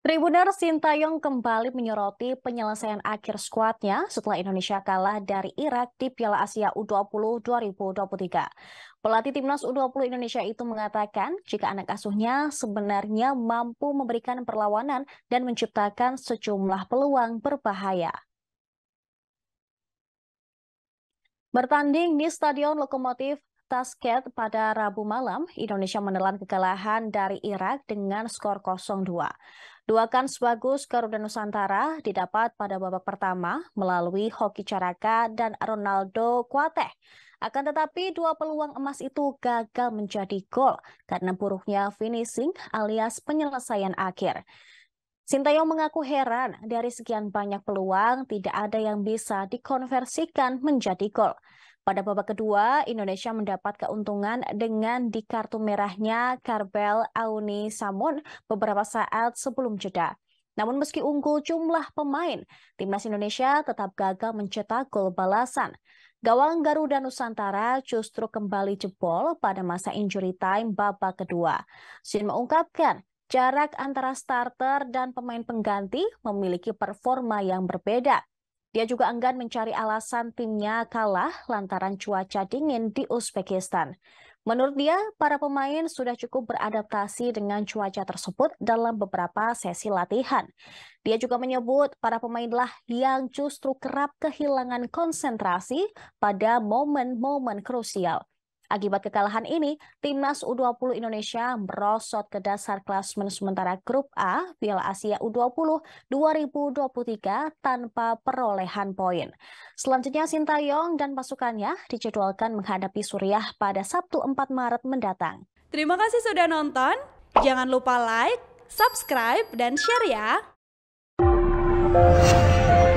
Tribuner Sintayong kembali menyoroti penyelesaian akhir skuadnya setelah Indonesia kalah dari Irak di Piala Asia U20 2023. Pelatih Timnas U20 Indonesia itu mengatakan jika anak asuhnya sebenarnya mampu memberikan perlawanan dan menciptakan sejumlah peluang berbahaya. Bertanding di Stadion Lokomotif Tasket pada Rabu malam, Indonesia menelan kekalahan dari Irak dengan skor 0-2. Dua kans bagus Garuda Nusantara didapat pada babak pertama melalui Hoki Caraka dan Ronaldo Kuateh. Akan tetapi dua peluang emas itu gagal menjadi gol karena buruknya finishing alias penyelesaian akhir. Sintayong mengaku heran dari sekian banyak peluang tidak ada yang bisa dikonversikan menjadi gol. Pada babak kedua, Indonesia mendapat keuntungan dengan di kartu merahnya Karbel Auni Samun beberapa saat sebelum jeda. Namun meski unggul jumlah pemain, timnas Indonesia tetap gagal mencetak gol balasan. Gawang Garuda Nusantara justru kembali jebol pada masa injury time babak kedua. Sin mengungkapkan jarak antara starter dan pemain pengganti memiliki performa yang berbeda. Dia juga enggan mencari alasan timnya kalah lantaran cuaca dingin di Uzbekistan. Menurut dia, para pemain sudah cukup beradaptasi dengan cuaca tersebut dalam beberapa sesi latihan. Dia juga menyebut para pemainlah yang justru kerap kehilangan konsentrasi pada momen-momen krusial. Akibat kekalahan ini, Timnas U20 Indonesia merosot ke dasar klasmen sementara Grup A Piala Asia U20 2023 tanpa perolehan poin. Selanjutnya Sintayong dan pasukannya dijadwalkan menghadapi Suriah pada Sabtu 4 Maret mendatang. Terima kasih sudah nonton. Jangan lupa like, subscribe, dan share ya.